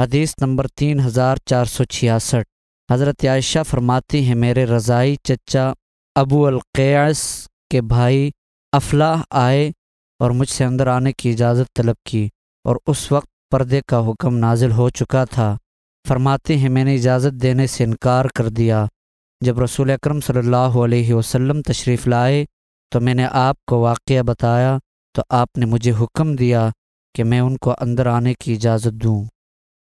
हदीस नंबर तीन हज़ार चार सौ छियासठ हज़रत आयशा फरमाती हैं मेरे रज़ाई चचा अबू अलक़ैस के भाई अफलाह आए और मुझसे अंदर आने की इजाज़त तलब की और उस वक्त पर्दे का हुक्म नाजिल हो चुका था फरमाते हैं मैंने इजाज़त देने से इनकार कर दिया जब रसूल अक्रम सल्लल्लाहु अलैहि वसल्लम तशरीफ़ लाए तो मैंने आपको वाक़ बताया तो आपने मुझे हुक्म दिया कि मैं उनको अंदर आने की इजाज़त दूँ